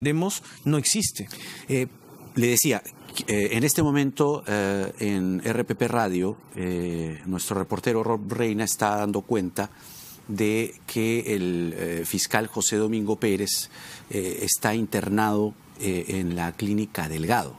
Demos no existe. Eh, le decía, eh, en este momento eh, en RPP Radio, nuestro reportero Rob Reina está dando cuenta de que el fiscal José Domingo Pérez está internado en la clínica Delgado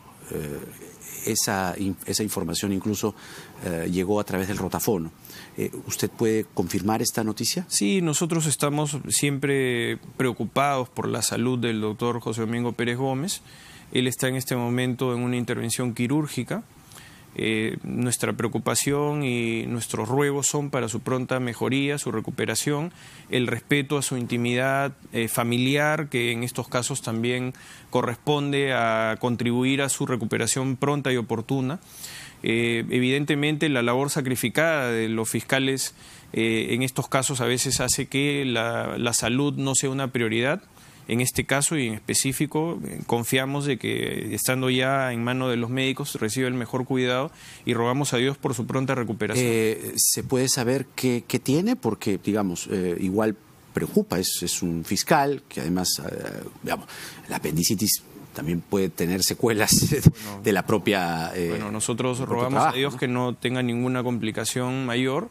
esa, esa información incluso eh, llegó a través del rotafono. Eh, ¿Usted puede confirmar esta noticia? Sí, nosotros estamos siempre preocupados por la salud del doctor José Domingo Pérez Gómez. Él está en este momento en una intervención quirúrgica eh, nuestra preocupación y nuestros ruegos son para su pronta mejoría, su recuperación, el respeto a su intimidad eh, familiar, que en estos casos también corresponde a contribuir a su recuperación pronta y oportuna. Eh, evidentemente la labor sacrificada de los fiscales en estos casos a veces hace que la salud no sea una prioridad en este caso y en específico eh, confiamos de que estando ya en mano de los médicos recibe el mejor cuidado y rogamos a Dios por su pronta recuperación. Eh, ¿Se puede saber qué, tiene? Porque, digamos, eh, igual preocupa, es, un fiscal que además, digamos, la apendicitis también puede tener secuelas de la propia... Eh, bueno, nosotros rogamos a Dios que no tenga ninguna complicación mayor.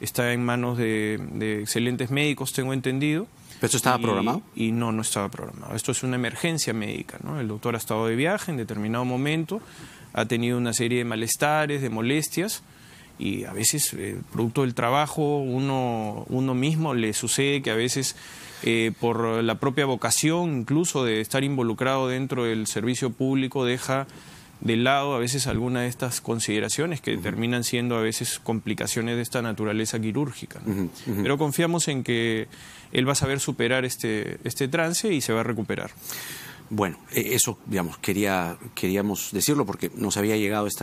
Está en manos de, excelentes médicos, tengo entendido. ¿Pero esto estaba programado? Y no, no estaba programado. Esto es una emergencia médica. El doctor ha estado de viaje en determinado momento, ha tenido una serie de malestares, de molestias y a veces, eh, producto del trabajo, uno, uno mismo le sucede que a veces, eh, por la propia vocación incluso de estar involucrado dentro del servicio público, deja de lado a veces alguna de estas consideraciones que terminan siendo a veces complicaciones de esta naturaleza quirúrgica. Pero confiamos en que él va a saber superar este, este trance y se va a recuperar. Bueno, e, eso, digamos, quería, queríamos decirlo porque nos había llegado esta